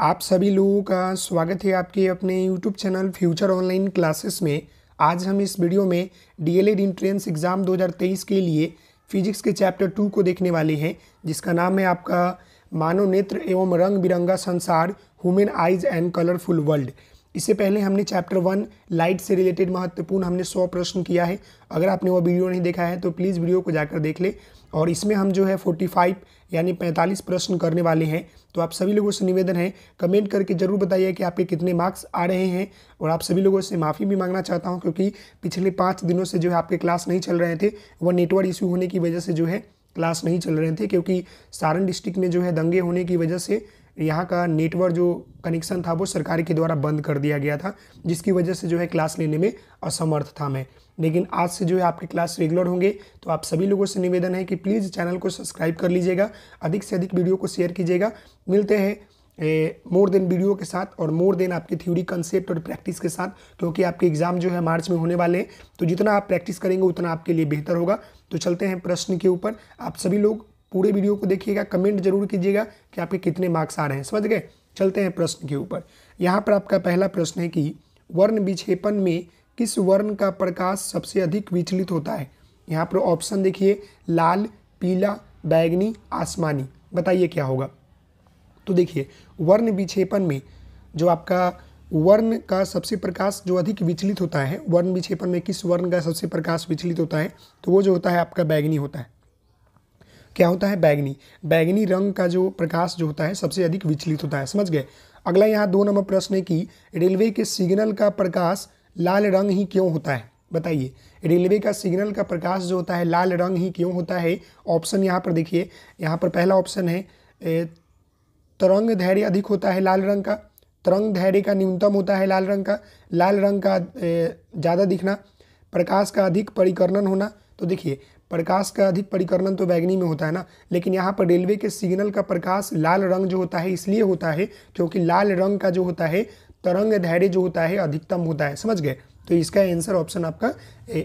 आप सभी लोगों का स्वागत है आपके अपने YouTube channel future online classes में आज हम इस वीडियो में डीएलएड इंट्रेंस एग्ज़ाम 2023 के लिए फिजिक्स के चैप्टर टू को देखने वाले हैं जिसका नाम है आपका मानव नेत्र एवं रंग बिरंगा संसार human eyes and colourful world इससे पहले हमने चैप्टर वन लाइट से रिलेटेड महत्वपूर्ण हमने सौ प्रश्न किया है अगर आपने वो वीडियो नहीं देखा है तो प्लीज़ वीडियो को जाकर देख ले और इसमें हम जो है फोर्टी फाइव यानी पैंतालीस प्रश्न करने वाले हैं तो आप सभी लोगों से निवेदन है कमेंट करके ज़रूर बताइए कि आपके कितने मार्क्स आ रहे हैं और आप सभी लोगों से माफ़ी भी मांगना चाहता हूँ क्योंकि पिछले पाँच दिनों से जो है आपके क्लास नहीं चल रहे थे वह नेटवर्क इशू होने की वजह से जो है क्लास नहीं चल रहे थे क्योंकि सारण डिस्ट्रिक्ट में जो है दंगे होने की वजह से यहाँ का नेटवर्क जो कनेक्शन था वो सरकार के द्वारा बंद कर दिया गया था जिसकी वजह से जो है क्लास लेने में असमर्थ था मैं लेकिन आज से जो है आपके क्लास रेगुलर होंगे तो आप सभी लोगों से निवेदन है कि प्लीज़ चैनल को सब्सक्राइब कर लीजिएगा अधिक से अधिक वीडियो को शेयर कीजिएगा मिलते हैं मोर देन वीडियो के साथ और मोर देन आपके थ्योरी कंसेप्ट और प्रैक्टिस के साथ क्योंकि आपके एग्जाम जो है मार्च में होने वाले हैं तो जितना आप प्रैक्टिस करेंगे उतना आपके लिए बेहतर होगा तो चलते हैं प्रश्न के ऊपर आप सभी लोग पूरे वीडियो को देखिएगा कमेंट जरूर कीजिएगा कि आपके कितने मार्क्स आ रहे हैं समझ गए चलते हैं प्रश्न के ऊपर यहाँ पर आपका पहला प्रश्न है कि वर्ण विक्षेपण में किस वर्ण का प्रकाश सबसे अधिक विचलित होता है यहाँ पर ऑप्शन देखिए लाल पीला बैगनी आसमानी बताइए क्या होगा तो देखिए वर्ण विक्षेपण में जो आपका वर्ण का सबसे प्रकाश जो अधिक विचलित होता है वर्ण विक्षेपण में किस वर्ण का सबसे प्रकाश विचलित होता है तो वो जो होता है आपका बैगनी होता है क्या होता है बैगनी बैगनी रंग का जो प्रकाश जो होता है सबसे अधिक विचलित होता है समझ गए अगला यहाँ दो नंबर प्रश्न है कि रेलवे के सिग्नल का प्रकाश लाल रंग ही क्यों होता है बताइए रेलवे का सिग्नल का प्रकाश जो होता है लाल रंग ही क्यों होता है ऑप्शन यहाँ पर देखिए यहाँ पर पहला ऑप्शन है तरंग धैर्य अधिक होता है लाल रंग का तरंग धैर्य का न्यूनतम होता है लाल रंग का लाल रंग का ज़्यादा दिखना प्रकाश का अधिक परिकर्णन होना तो देखिए प्रकाश का अधिक परिकरण तो बैगनी में होता है ना लेकिन यहाँ पर रेलवे के सिग्नल का प्रकाश लाल रंग जो होता है इसलिए होता है क्योंकि लाल रंग का जो होता है तरंग धैर्य जो होता है अधिकतम होता है समझ गए तो इसका आंसर ऑप्शन आपका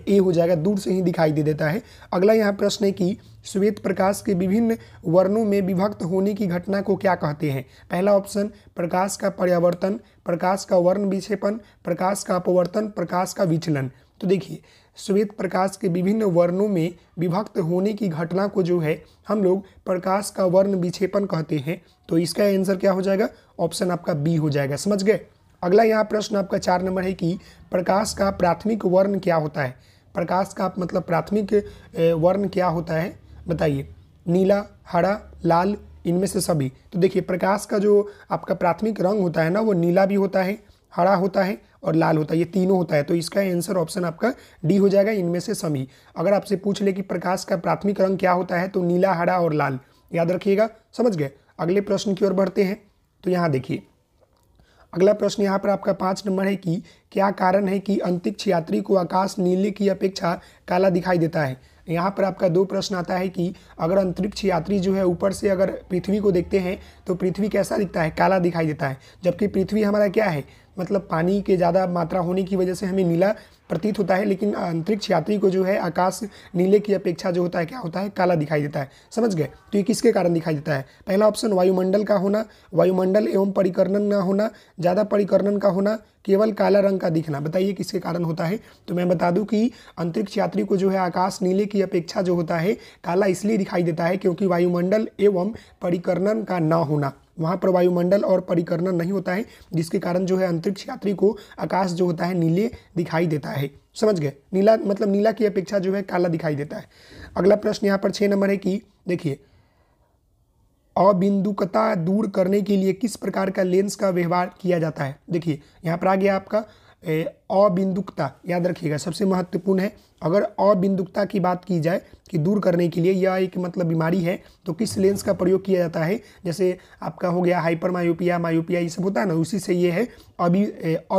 ए हो जाएगा दूर से ही दिखाई दे देता है अगला यहाँ प्रश्न है कि श्वेत प्रकाश के विभिन्न वर्णों में विभक्त होने की घटना को क्या कहते हैं पहला ऑप्शन प्रकाश का पर्यावर्तन प्रकाश का वर्ण विक्षेपण प्रकाश का अपवर्तन प्रकाश का विचलन तो देखिए श्वेत प्रकाश के विभिन्न वर्णों में विभक्त होने की घटना को जो है हम लोग प्रकाश का वर्ण विक्षेपण कहते हैं तो इसका आंसर क्या हो जाएगा ऑप्शन आपका बी हो जाएगा समझ गए अगला यहाँ प्रश्न आपका चार नंबर है कि प्रकाश का प्राथमिक वर्ण क्या होता है प्रकाश का मतलब प्राथमिक वर्ण क्या होता है बताइए नीला हरा लाल इनमें से सभी तो देखिए प्रकाश का जो आपका प्राथमिक रंग होता है ना वो नीला भी होता है हरा होता है और लाल होता है ये तीनों होता है तो इसका आंसर ऑप्शन आपका डी हो जाएगा इनमें से समी अगर आपसे पूछ ले कि प्रकाश का प्राथमिक रंग क्या होता है तो नीला हरा और लाल याद रखिएगा समझ गए अगले प्रश्न की ओर बढ़ते हैं तो यहाँ देखिए अगला प्रश्न यहाँ पर आपका पाँच नंबर है कि क्या कारण है कि अंतरिक्ष यात्री को आकाश नीले की अपेक्षा काला दिखाई देता है यहाँ पर आपका दो प्रश्न आता है कि अगर अंतरिक्ष यात्री जो है ऊपर से अगर पृथ्वी को देखते हैं तो पृथ्वी कैसा दिखता है काला दिखाई देता है जबकि पृथ्वी हमारा क्या है मतलब पानी के ज़्यादा मात्रा होने की वजह से हमें नीला प्रतीत होता है लेकिन अंतरिक्ष यात्री को जो है आकाश नीले की अपेक्षा जो होता है क्या होता है काला दिखाई देता है समझ गए तो ये किसके कारण दिखाई देता है पहला ऑप्शन वायुमंडल का होना वायुमंडल एवं परिकर्णन न होना ज़्यादा परिकर्णन का होना केवल काला रंग का दिखना बताइए किसके कारण होता है तो मैं बता दूं कि अंतरिक्ष यात्री को जो है आकाश नीले की अपेक्षा जो होता है काला इसलिए दिखाई देता है क्योंकि वायुमंडल एवं परिकर्णन का ना होना वहाँ पर वायुमंडल और परिकर्णन नहीं होता है जिसके कारण जो है अंतरिक्ष यात्री को आकाश जो होता है नीले दिखाई देता है है समझ गए नीला मतलब नीला की अपेक्षा जो है काला दिखाई देता है अगला प्रश्न यहाँ पर छः नंबर है कि देखिए अबिंदुकता दूर करने के लिए किस प्रकार का लेंस का व्यवहार किया जाता है देखिए यहाँ पर आ गया आपका अबिंदुकता याद रखिएगा सबसे महत्वपूर्ण है अगर अबिंदुकता की बात की जाए कि दूर करने के लिए यह एक मतलब बीमारी है तो किस लेंस का प्रयोग किया जाता है जैसे आपका हो गया हाइपर मायोपिया मायोपिया ये सब होता है ना उसी से ये है अभी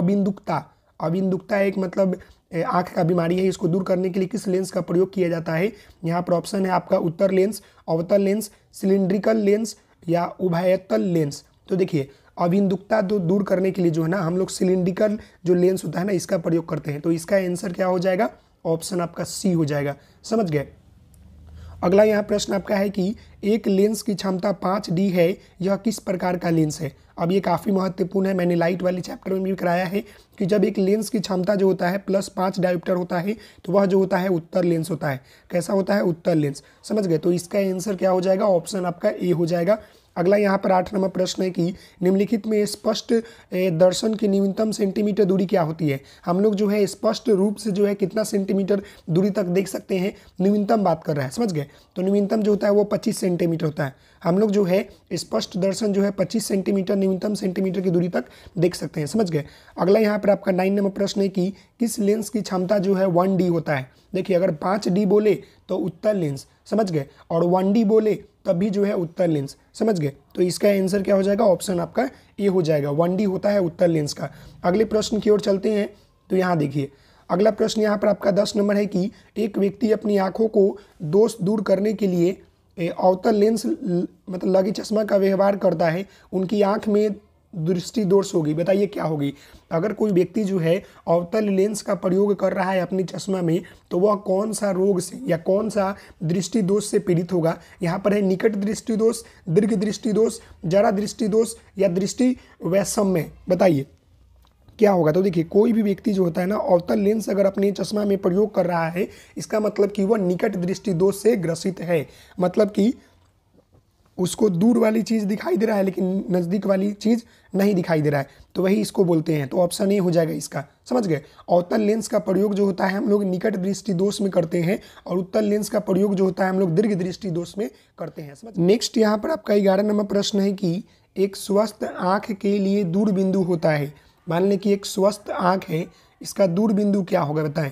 अबिंदुकता अविंदुकता एक मतलब आँख का बीमारी है इसको दूर करने के लिए किस लेंस का प्रयोग किया जाता है यहाँ पर ऑप्शन है आपका उत्तर लेंस अवतल लेंस सिलिंड्रिकल लेंस या उभयतल लेंस तो देखिए अभिंदुकता तो दूर करने के लिए जो है ना हम लोग सिलिंड्रिकल जो लेंस होता है ना इसका प्रयोग करते हैं तो इसका आंसर क्या हो जाएगा ऑप्शन आपका सी हो जाएगा समझ गए अगला यहाँ प्रश्न आपका है कि एक लेंस की क्षमता पाँच डी है यह किस प्रकार का लेंस है अब ये काफ़ी महत्वपूर्ण है मैंने लाइट वाले चैप्टर में भी कराया है कि जब एक लेंस की क्षमता जो होता है प्लस पाँच डायोप्टर होता है तो वह जो होता है उत्तर लेंस होता है कैसा होता है उत्तर लेंस समझ गए तो इसका आंसर क्या हो जाएगा ऑप्शन आपका ए हो जाएगा अगला यहाँ पर आठ नंबर प्रश्न है कि निम्नलिखित में स्पष्ट दर्शन की न्यूनतम सेंटीमीटर दूरी क्या होती है हम लोग जो है स्पष्ट रूप से जो है कितना सेंटीमीटर दूरी तक देख सकते हैं न्यूनतम बात कर रहा है समझ गए तो न्यूनतम जो होता है वो पच्चीस सेंटीमीटर होता है हम लोग जो है स्पष्ट दर्शन जो है पच्चीस सेंटीमीटर न्यूनतम सेंटीमीटर की दूरी तक देख सकते हैं समझ गए अगला यहाँ पर आपका नाइन नंबर प्रश्न है कि किस लेंस की क्षमता जो है वन होता है देखिए अगर पाँच बोले तो उत्तर लेंस समझ गए और वन डी बोले भी जो है उत्तर लेंस समझ गए तो इसका आंसर क्या हो जाएगा ऑप्शन आपका ए हो जाएगा वन डी होता है उत्तर लेंस का अगले प्रश्न की ओर चलते हैं तो यहाँ देखिए अगला प्रश्न यहाँ पर आपका दस नंबर है कि एक व्यक्ति अपनी आँखों को दोष दूर करने के लिए अवतर लेंस मतलब लगे चश्मा का व्यवहार करता है उनकी आँख में दृष्टि दोष होगी बताइए क्या होगी अगर कोई व्यक्ति जो है अवतल लेंस का प्रयोग कर रहा है अपनी चश्मा में तो वह कौन सा रोग से या कौन सा दृष्टि दोष से पीड़ित होगा यहाँ पर है निकट दृष्टि दोष दीर्घ दृष्टि दोष जरा दृष्टि दोष या दृष्टि वैषम्य बताइए क्या होगा तो देखिए कोई भी व्यक्ति जो होता है ना अवतल लेंस अगर अपने चश्मा में प्रयोग कर रहा है इसका मतलब कि वह निकट दृष्टि दोष से ग्रसित है मतलब कि उसको दूर वाली चीज़ दिखाई दे रहा है लेकिन नज़दीक वाली चीज़ नहीं दिखाई दे रहा है तो वही इसको बोलते हैं तो ऑप्शन ए हो जाएगा इसका समझ गए अवतल लेंस का प्रयोग जो होता है हम लोग निकट दृष्टि दोष में करते हैं और उत्तर लेंस का प्रयोग जो होता है हम लोग दीर्घ दृष्टि दोष में करते हैं समझ नेक्स्ट यहाँ पर आपका ग्यारह नंबर प्रश्न है कि एक स्वस्थ आँख के लिए दूर बिंदु होता है मान लें कि एक स्वस्थ आँख है इसका दूर बिंदु क्या होगा बताएं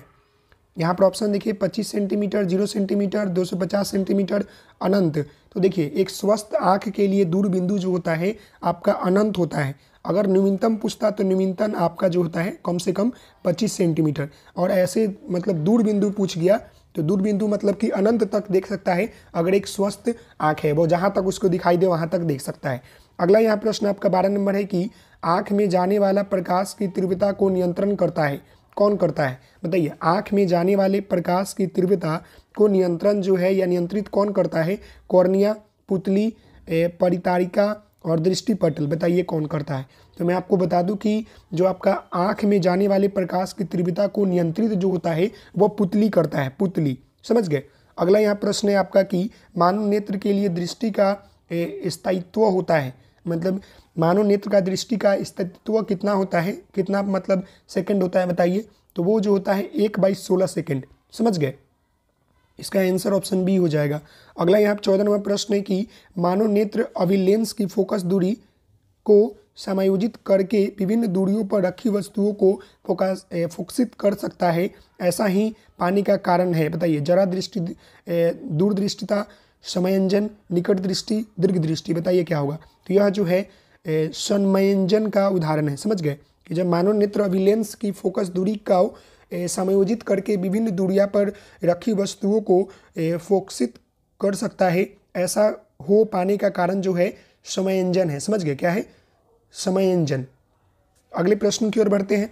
यहाँ पर ऑप्शन देखिए 25 सेंटीमीटर 0 सेंटीमीटर 250 सेंटीमीटर अनंत तो देखिए एक स्वस्थ आँख के लिए दूरबिंदु जो होता है आपका अनंत होता है अगर न्यूनतम पूछता तो न्यूनतम आपका जो होता है कम से कम 25 सेंटीमीटर और ऐसे मतलब दूरबिंदु पूछ गया तो दूरबिंदु मतलब कि अनंत तक देख सकता है अगर एक स्वस्थ आँख है वो जहाँ तक उसको दिखाई दे वहाँ तक देख सकता है अगला यहाँ प्रश्न आपका बारह नंबर है कि आँख में जाने वाला प्रकाश की तीव्रता को नियंत्रण करता है कौन करता है बताइए आँख में जाने वाले प्रकाश की तीव्रता को नियंत्रण जो है या नियंत्रित कौन करता है कॉर्निया पुतली परितारिका और दृष्टि पटल बताइए कौन करता है तो मैं आपको बता दूं कि जो आपका आँख में जाने वाले प्रकाश की तीव्रता को नियंत्रित जो होता है वो पुतली करता है पुतली समझ गए अगला यहाँ प्रश्न है आपका कि मानव नेत्र के लिए दृष्टि का स्थायित्व होता है मतलब मानव नेत्र का दृष्टि का स्थित्व कितना होता है कितना मतलब सेकंड होता है बताइए तो वो जो होता है एक बाई सोलह सेकेंड समझ गए इसका आंसर ऑप्शन बी हो जाएगा अगला यहाँ चौदह नंबर प्रश्न है कि मानव नेत्र अभिलेंस की फोकस दूरी को समायोजित करके विभिन्न दूरियों पर रखी वस्तुओं को फोकस फोकसित कर सकता है ऐसा ही पानी का कारण है बताइए जरा दृष्टि दूरदृष्टिता समयंजन निकट दृष्टि दीर्घ दृष्टि बताइए क्या होगा तो यह जो है संमयंजन का उदाहरण है समझ गए कि जब मानव नेत्र अभिलेंस की फोकस दूरी का समायोजित करके विभिन्न दूरिया पर रखी वस्तुओं को फोकसित कर सकता है ऐसा हो पाने का कारण जो है समयंजन है समझ गए क्या है समयंजन अगले प्रश्न की ओर बढ़ते हैं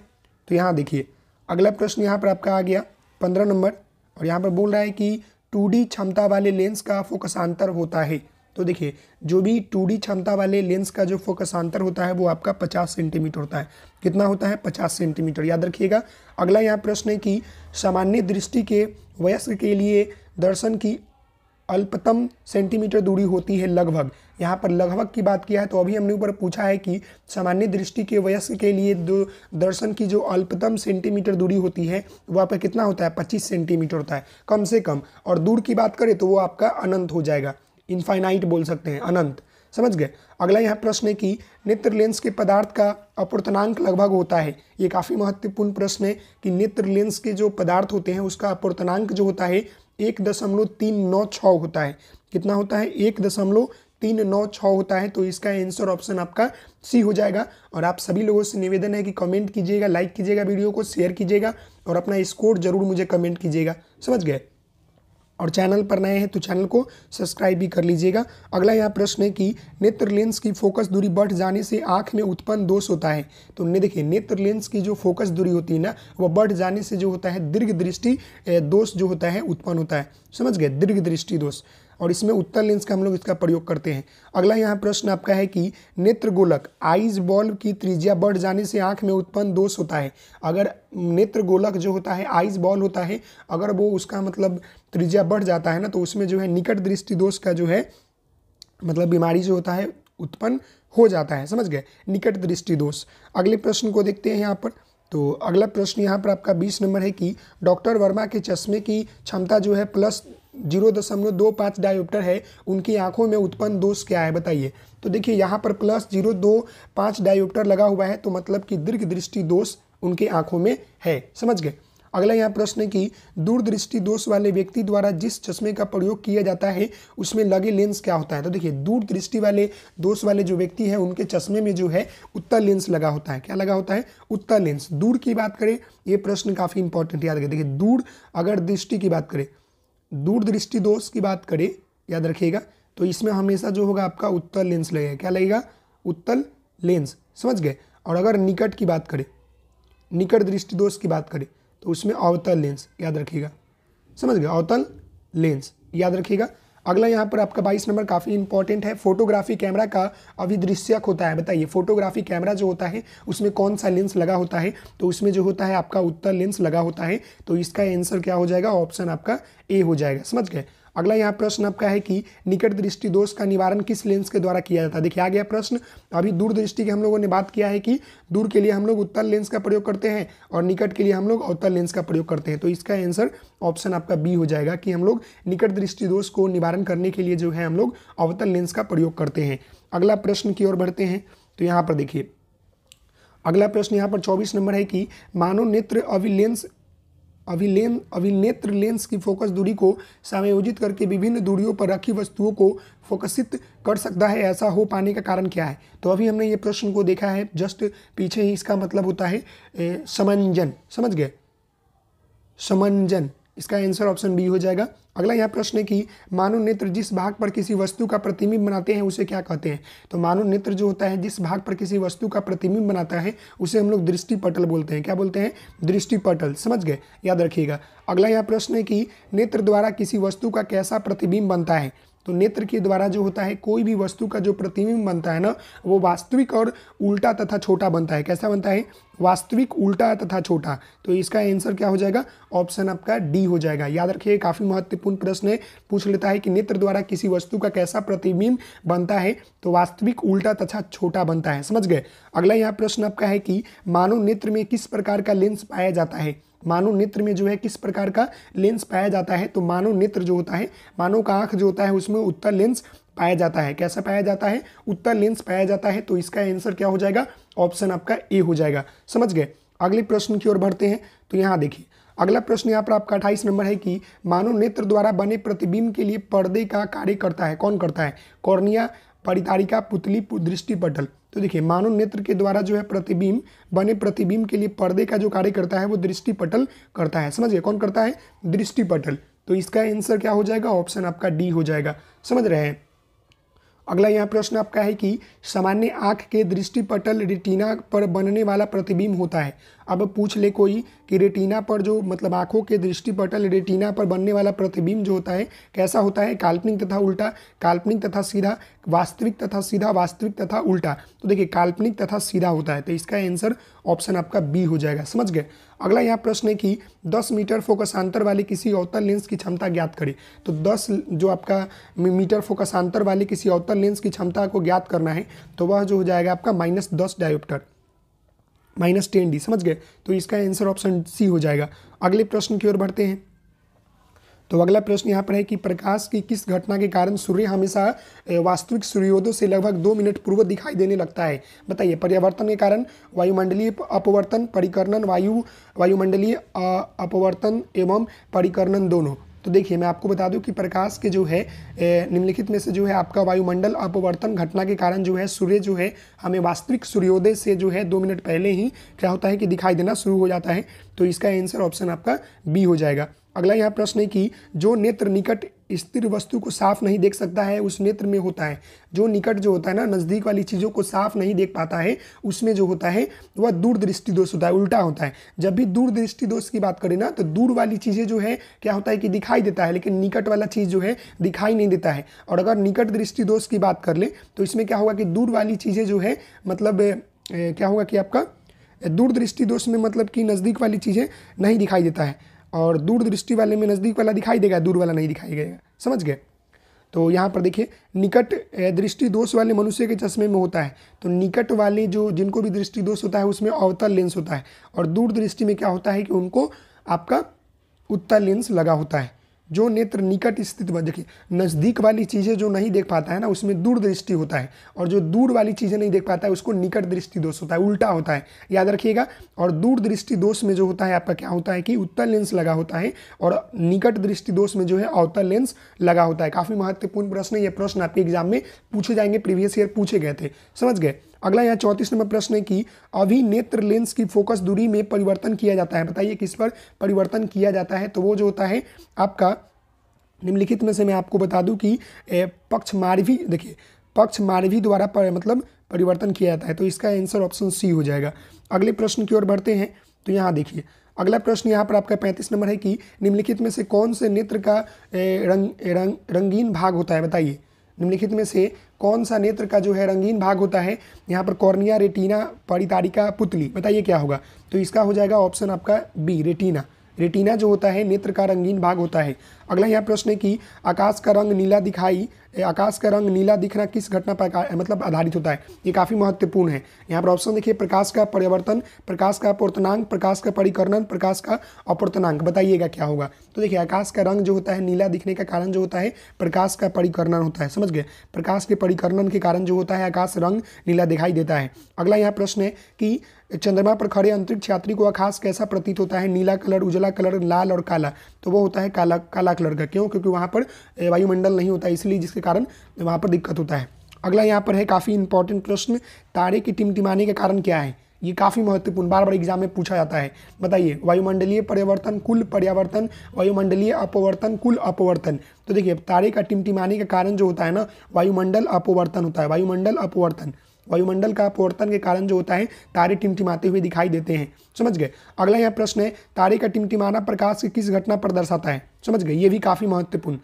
तो यहाँ देखिए अगला प्रश्न यहाँ पर आपका आ गया पंद्रह नंबर और यहाँ पर बोल रहा है कि टू क्षमता वाले लेंस का फोकसांतर होता है तो देखिए जो भी टू क्षमता वाले लेंस का जो फोकस अंतर होता है वो आपका पचास सेंटीमीटर होता है कितना होता है पचास सेंटीमीटर याद रखिएगा अगला यहाँ प्रश्न है कि सामान्य दृष्टि के वयस्क के लिए दर्शन की अल्पतम सेंटीमीटर दूरी होती है लगभग यहाँ पर लगभग की बात किया है तो अभी हमने ऊपर पूछा है कि सामान्य दृष्टि के वयस्क के लिए दो दर्शन की जो अल्पतम सेंटीमीटर दूरी होती है वो आपका कितना होता है 25 सेंटीमीटर होता है कम से कम और दूर की बात करें तो वो आपका अनंत हो जाएगा इनफाइनाइट बोल सकते हैं अनंत समझ गए अगला यहाँ प्रश्न है कि नेत्र लेंस के पदार्थ का अपूर्तनांक लगभग होता है ये काफ़ी महत्वपूर्ण प्रश्न है कि नेत्र लेंस के जो पदार्थ होते हैं उसका अपूर्तनांक जो होता है एक दशमलव तीन नौ छः होता है कितना होता है एक दशमलव तीन नौ छः होता है तो इसका आंसर ऑप्शन आपका सी हो जाएगा और आप सभी लोगों से निवेदन है कि कमेंट कीजिएगा लाइक कीजिएगा वीडियो को शेयर कीजिएगा और अपना स्कोर जरूर मुझे कमेंट कीजिएगा समझ गए और चैनल पर नए हैं तो चैनल को सब्सक्राइब भी कर लीजिएगा अगला यहाँ प्रश्न है कि नेत्र लेंस की फोकस दूरी बढ़ जाने से आंख में उत्पन्न दोष होता है तो ने देखिए नेत्र लेंस की जो फोकस दूरी होती है ना वह बढ़ जाने से जो होता है दीर्घ दृष्टि दोष जो होता है उत्पन्न होता है समझ गए दीर्घ दृष्टि दोष और इसमें उत्तर लेंस का हम लोग इसका प्रयोग करते हैं अगला यहाँ प्रश्न आपका है कि नेत्र गोलक आइज बॉल की त्रिज्या बढ़ जाने से आंख में उत्पन्न दोष होता है अगर नेत्र गोलक जो होता है आइज बॉल होता है अगर वो उसका मतलब त्रिज्या बढ़ जाता है ना तो उसमें जो है निकट दृष्टि दोष का जो है मतलब बीमारी जो होता है उत्पन्न हो जाता है समझ गए निकट दृष्टि दोष अगले प्रश्न को देखते हैं यहाँ पर तो अगला प्रश्न यहाँ पर आपका बीस नंबर है कि डॉक्टर वर्मा के चश्मे की क्षमता जो है प्लस जीरो दशमलव दो पाँच डायोप्टर है उनकी आंखों में उत्पन्न दोष क्या है बताइए तो देखिए यहाँ पर प्लस जीरो दो पाँच डायोप्टर लगा हुआ है तो मतलब कि दीर्घ दृष्टि दोष उनके आंखों में है समझ गए अगला यहाँ प्रश्न है कि दूरदृष्टि दोष वाले व्यक्ति द्वारा जिस चश्मे का प्रयोग किया जाता है उसमें लगे लेंस क्या होता है तो देखिए दूरदृष्टि वाले दोष वाले जो व्यक्ति हैं उनके चश्मे में जो है उत्तर लेंस लगा होता है क्या लगा होता है उत्तर लेंस दूर की बात करें ये प्रश्न काफ़ी इंपॉर्टेंट याद रखें देखिए दूर अगर दृष्टि की बात करें दूरदृष्टि दोष की बात करें याद रखिएगा तो इसमें हमेशा जो होगा आपका उत्तर लेंस लगेगा क्या लगेगा उत्तर लेंस समझ गए और अगर निकट की बात करें निकट दृष्टि दोष की बात करें तो उसमें अवतल लेंस याद रखिएगा समझ गए अवतल लेंस याद रखिएगा अगला यहाँ पर आपका बाईस नंबर काफ़ी इंपॉर्टेंट है फोटोग्राफी कैमरा का अभिदृश्यक होता है बताइए फोटोग्राफी कैमरा जो होता है उसमें कौन सा लेंस लगा होता है तो उसमें जो होता है आपका उत्तर लेंस लगा होता है तो इसका आंसर क्या हो जाएगा ऑप्शन आपका ए हो जाएगा समझ गए अगला यहाँ प्रश्न आपका है कि निकट दृष्टि दोष का निवारण किस लेंस के द्वारा किया जाता है देखिए आ गया प्रश्न अभी दूर दृष्टि की हम लोगों ने बात किया है कि दूर के लिए हम लोग उत्तर लेंस का प्रयोग करते हैं और निकट के लिए हम लोग अवतर लेंस का प्रयोग करते हैं तो इसका आंसर ऑप्शन आपका बी हो जाएगा कि हम लोग निकट दृष्टि दोष को निवारण करने के लिए जो है हम लोग अवतल लेंस का प्रयोग करते हैं अगला प्रश्न की ओर बढ़ते हैं तो यहाँ पर देखिए अगला प्रश्न यहाँ पर 24 नंबर है कि मानव नेत्र अभिलेंस अभिलेन अभिनेत्र लेंस की फोकस दूरी को समायोजित करके विभिन्न दूरियों पर रखी वस्तुओं को फोकसित कर सकता है ऐसा हो पाने का कारण क्या है तो अभी हमने ये प्रश्न को देखा है जस्ट पीछे ही इसका मतलब होता है समंजन समझ गए समंजन इसका आंसर ऑप्शन बी हो जाएगा अगला यह प्रश्न है कि मानव नेत्र जिस भाग पर किसी वस्तु का प्रतिबिंब बनाते हैं उसे क्या कहते हैं तो मानव नेत्र जो होता है जिस भाग पर किसी वस्तु का प्रतिबिंब बनाता है उसे हम लोग दृष्टिपटल बोलते हैं क्या बोलते हैं दृष्टिपटल समझ गए याद रखिएगा अगला यह प्रश्न है कि नेत्र द्वारा किसी वस्तु का कैसा प्रतिबिंब बनता है तो नेत्र के द्वारा जो होता है कोई भी वस्तु का जो प्रतिबिंब बनता है ना वो वास्तविक और उल्टा तथा छोटा बनता है कैसा बनता है वास्तविक उल्टा तथा छोटा तो इसका आंसर क्या हो जाएगा ऑप्शन आपका डी हो जाएगा याद रखिए काफ़ी महत्वपूर्ण प्रश्न है पूछ लेता है कि नेत्र द्वारा किसी वस्तु का कैसा प्रतिबिंब बनता है तो वास्तविक उल्टा तथा छोटा बनता है समझ गए अगला यहाँ प्रश्न आपका है कि मानव नेत्र में किस प्रकार का लेंस पाया जाता है मानव नेत्र में जो है किस प्रकार का लेंस पाया जाता है तो मानव नेत्र जो होता है मानव का आंख जो होता है उसमें उत्तर लेंस पाया जाता है कैसा पाया जाता है उत्तर लेंस पाया जाता है तो इसका आंसर क्या हो जाएगा ऑप्शन आपका ए हो जाएगा समझ गए अगले प्रश्न की ओर बढ़ते हैं तो यहाँ देखिए अगला प्रश्न यहाँ पर आपका अट्ठाईस नंबर है कि मानव नेत्र द्वारा बने प्रतिबिंब के लिए पर्दे का कार्य करता है कौन करता है कौर्निया परितारिका पुतली दृष्टिपटल तो देखिए मानव नेत्र के द्वारा जो है प्रतिबिंब बने प्रतिबिंब के लिए पर्दे का जो कार्य करता है वो दृष्टिपटल करता है समझिए कौन करता है दृष्टिपटल तो इसका आंसर क्या हो जाएगा ऑप्शन आपका डी हो जाएगा समझ रहे हैं अगला यहाँ प्रश्न आपका है कि सामान्य आंख के दृष्टिपटल रेटिना पर बनने वाला प्रतिबिंब होता है अब पूछ ले कोई कि रेटिना पर जो मतलब आंखों के दृष्टिपटल रेटिना पर बनने वाला प्रतिबिंब जो होता है कैसा होता है काल्पनिक तथा उल्टा काल्पनिक तथा सीधा वास्तविक तथा सीधा वास्तविक तथा उल्टा तो देखिए काल्पनिक तथा सीधा होता है तो इसका आंसर ऑप्शन आपका बी हो जाएगा समझ गए अगला यहाँ प्रश्न है कि 10 मीटर फोकस अंतर वाले किसी अवतल लेंस की क्षमता ज्ञात करें तो 10 जो आपका मीटर फोकस अंतर वाले किसी अवतल लेंस की क्षमता को ज्ञात करना है तो वह जो हो जाएगा आपका माइनस दस डायोप्टर माइनस टेन डी समझ गए तो इसका आंसर ऑप्शन सी हो जाएगा अगले प्रश्न की ओर बढ़ते हैं तो अगला प्रश्न यहाँ पर है कि प्रकाश की किस घटना के कारण सूर्य हमेशा वास्तविक सूर्योदय से लगभग दो मिनट पूर्व दिखाई देने लगता है बताइए पर्यावर्तन के कारण वायुमंडलीय अपवर्तन परिकर्णन वायु वायुमंडलीय अपवर्तन एवं परिकर्णन दोनों तो देखिए मैं आपको बता दूं कि प्रकाश के जो है निम्नलिखित में से जो है आपका वायुमंडल अपवर्तन घटना के कारण जो है सूर्य जो है हमें वास्तविक सूर्योदय से जो है दो मिनट पहले ही क्या होता है कि दिखाई देना शुरू हो जाता है तो इसका आंसर ऑप्शन आपका बी हो जाएगा अगला यहाँ प्रश्न है कि जो नेत्र निकट स्थिर वस्तु को साफ नहीं देख सकता है उस नेत्र में होता है जो निकट जो होता है ना नज़दीक वाली चीज़ों को साफ नहीं देख पाता है उसमें जो होता है वह दूरदृष्टि दोष होता है उल्टा होता है जब भी दूरदृष्टि दोष की बात करें ना तो दूर वाली चीज़ें जो है क्या होता है कि दिखाई देता है लेकिन निकट वाला चीज़ जो है दिखाई नहीं देता है और अगर निकट दृष्टि दोष की बात कर ले तो इसमें क्या होगा कि दूर वाली चीज़ें जो है मतलब क्या होगा कि आपका दूरदृष्टि दोष में मतलब कि नज़दीक वाली चीज़ें नहीं दिखाई देता है और दूर दृष्टि वाले में नज़दीक वाला दिखाई देगा दूर वाला नहीं दिखाई देगा समझ गए तो यहाँ पर देखिए निकट दृष्टि दोष वाले मनुष्य के चश्मे में होता है तो निकट वाले जो जिनको भी दृष्टि दोष होता है उसमें अवतल लेंस होता है और दूर दृष्टि में क्या होता है कि उनको आपका उत्तर लेंस लगा होता है जो नेत्र निकट स्थित व देखिए नज़दीक वाली चीज़ें जो नहीं देख पाता है ना उसमें दूर दृष्टि होता है और जो दूर वाली चीज़ें नहीं देख पाता है उसको निकट दृष्टि दोष होता है उल्टा होता है याद रखिएगा और दूर दृष्टि दोष में जो होता है आपका क्या होता है कि उत्तर लेंस लगा होता है और निकट दृष्टि दोष में जो है अवतर लेंस लगा होता है काफ़ी महत्वपूर्ण प्रश्न ये प्रश्न आपके एग्जाम में पूछे जाएंगे प्रीवियस ईयर पूछे गए थे समझ गए अगला यहाँ चौंतीस नंबर प्रश्न है कि अभी नेत्र लेंस की फोकस दूरी में परिवर्तन किया जाता है बताइए किस पर परिवर्तन किया जाता है तो वो जो होता है आपका निम्नलिखित में से मैं आपको बता दूं कि पक्ष मारवी देखिए पक्ष मारवी द्वारा पर, मतलब परिवर्तन किया जाता है तो इसका आंसर ऑप्शन सी हो जाएगा अगले प्रश्न की ओर बढ़ते हैं तो यहाँ देखिए अगला प्रश्न यहाँ पर आपका पैंतीस नंबर है कि निम्नलिखित में से कौन से नेत्र का रंग रंग रंगीन भाग होता है बताइए निम्नलिखित में से कौन सा नेत्र का जो है रंगीन भाग होता है यहाँ पर कॉर्निया रेटिना परितारिका पुतली बताइए क्या होगा तो इसका हो जाएगा ऑप्शन आपका बी रेटिना रेटिना जो होता है नेत्र का रंगीन भाग होता है अगला यहाँ प्रश्न है कि आकाश का रंग नीला दिखाई आकाश का रंग नीला दिखना किस घटना पर मतलब आधारित होता है ये काफ़ी महत्वपूर्ण है यहाँ पर ऑप्शन देखिए प्रकाश का परिवर्तन प्रकाश का अपवर्तनांक प्रकाश का परिकर्णन प्रकाश का अपूर्तनांक बताइएगा क्या होगा तो देखिए आकाश का रंग जो होता है नीला दिखने का कारण जो होता है प्रकाश का परिकर्णन होता है समझ गए प्रकाश के परिकर्णन के कारण जो होता है आकाश रंग नीला दिखाई देता है अगला यहाँ प्रश्न है कि चंद्रमा पर खड़े अंतरिक्ष यात्री को आकाश कैसा प्रतीत होता है नीला कलर उजला कलर लाल और काला तो वो होता है काला काला कलर का क्यों क्योंकि वहाँ पर वायुमंडल नहीं होता इसलिए जिसके कारण वहाँ पर दिक्कत होता है अगला यहाँ पर है काफ़ी इंपॉर्टेंट प्रश्न तारे की टिमटिमाने के कारण क्या है ये काफ़ी महत्वपूर्ण बार बार एग्जाम में पूछा जाता है बताइए वायुमंडलीय परिवर्तन कुल पर्यावर्तन वायुमंडलीय अपवर्तन कुल अपवर्तन तो देखिए तारे का टिमटिमाने का कारण जो होता है ना वायुमंडल अपवर्तन होता है वायुमंडल अपवर्तन वायुमंडल का अपवर्तन के कारण जो होता है तारे टिमटिमाते हुए दिखाई देते हैं समझ गए अगला यहाँ प्रश्न है तारे का टिमटिमाना प्रकाश की किस घटना पर दर्शाता है समझ गए ये भी काफ़ी महत्वपूर्ण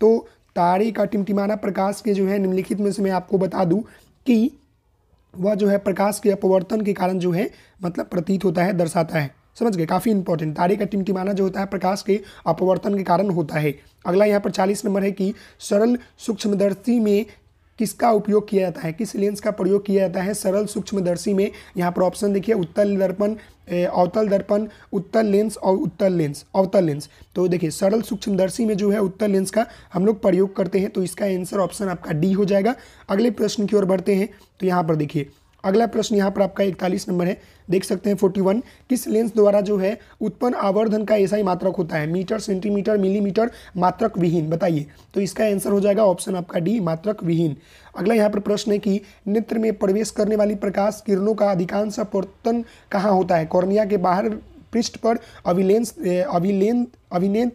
तो तारे का टिमटिमाना प्रकाश के जो है निम्नलिखित में से मैं आपको बता दूँ कि वह जो है प्रकाश के अपवर्तन के कारण जो है मतलब प्रतीत होता है दर्शाता है समझ गए काफ़ी इंपॉर्टेंट तारे का टिमटिमाना जो होता है प्रकाश के अपवर्तन के कारण होता है अगला यहाँ पर चालीस नंबर है कि सरल सूक्ष्मदर्शी में किसका उपयोग किया जाता है किस लेंस का प्रयोग किया जाता है सरल सूक्ष्मदर्शी में यहाँ पर ऑप्शन देखिए उत्तल दर्पण अवतल दर्पण उत्तल लेंस और उत्तल लेंस अवतल लेंस तो देखिए सरल सूक्ष्मदर्शी में जो है उत्तल लेंस का हम लोग प्रयोग करते हैं तो इसका आंसर ऑप्शन आपका डी हो जाएगा अगले प्रश्न की ओर बढ़ते हैं तो यहाँ पर देखिए अगला प्रश्न यहाँ पर आपका इकतालीस नंबर है देख सकते हैं फोर्टी वन किस लेंस द्वारा जो है उत्पन्न आवर्धन का ऐसा ही मात्रक होता है मीटर सेंटीमीटर मिलीमीटर मात्रक विहीन बताइए तो इसका आंसर हो जाएगा ऑप्शन आपका डी मात्रक विहीन अगला यहाँ पर प्रश्न है कि नेत्र में प्रवेश करने वाली प्रकाश किरणों का अधिकांश अपवर्तन कहाँ होता है कॉर्निया के बाहर पृष्ठ पर अभिलेंस अभिलेन अभिनेत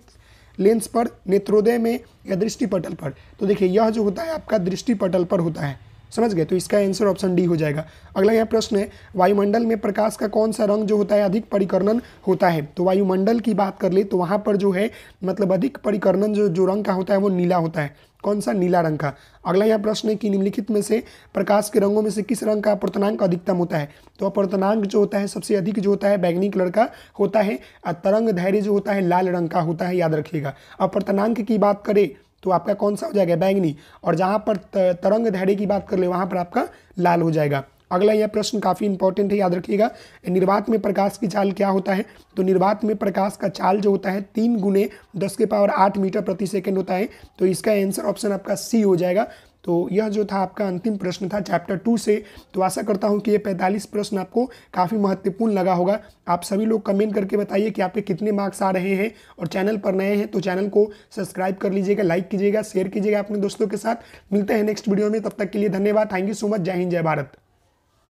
लेंस पर नेत्रोदय में या दृष्टि पटल पर तो देखिए यह जो होता है आपका दृष्टि पटल पर होता है समझ गए तो इसका आंसर ऑप्शन डी हो जाएगा अगला यह प्रश्न है वायुमंडल में प्रकाश का कौन सा रंग जो होता है अधिक परिकर्णन होता है तो वायुमंडल की बात कर ले तो वहाँ पर जो है मतलब अधिक परिकर्णन जो जो रंग का होता है वो नीला होता है कौन सा नीला रंग का अगला यह प्रश्न है कि निम्नलिखित में से प्रकाश के रंगों में से किस रंग का अपर्तनांक अधिकतम होता है तो अपर्तनांक जो होता है सबसे अधिक जो होता है बैगनी कलर का होता है और तरंग धैर्य जो होता है लाल रंग का होता है याद रखिएगा अपर्तनांक की बात करें तो आपका कौन सा हो जाएगा बैंगनी और जहाँ पर तरंग धैर्य की बात कर ले वहाँ पर आपका लाल हो जाएगा अगला यह प्रश्न काफ़ी इंपॉर्टेंट है याद रखिएगा निर्वात में प्रकाश की चाल क्या होता है तो निर्वात में प्रकाश का चाल जो होता है तीन गुने दस के पावर आठ मीटर प्रति सेकेंड होता है तो इसका आंसर ऑप्शन आपका सी हो जाएगा तो यह जो था आपका अंतिम प्रश्न था चैप्टर टू से तो आशा करता हूँ कि ये पैंतालीस प्रश्न आपको काफ़ी महत्वपूर्ण लगा होगा आप सभी लोग कमेंट करके बताइए कि आपके कितने मार्क्स आ रहे हैं और चैनल पर नए हैं तो चैनल को सब्सक्राइब कर लीजिएगा लाइक कीजिएगा शेयर कीजिएगा अपने दोस्तों के साथ मिलते हैं नेक्स्ट वीडियो में तब तक के लिए धन्यवाद थैंक यू सो मच जय हिंद जय भारत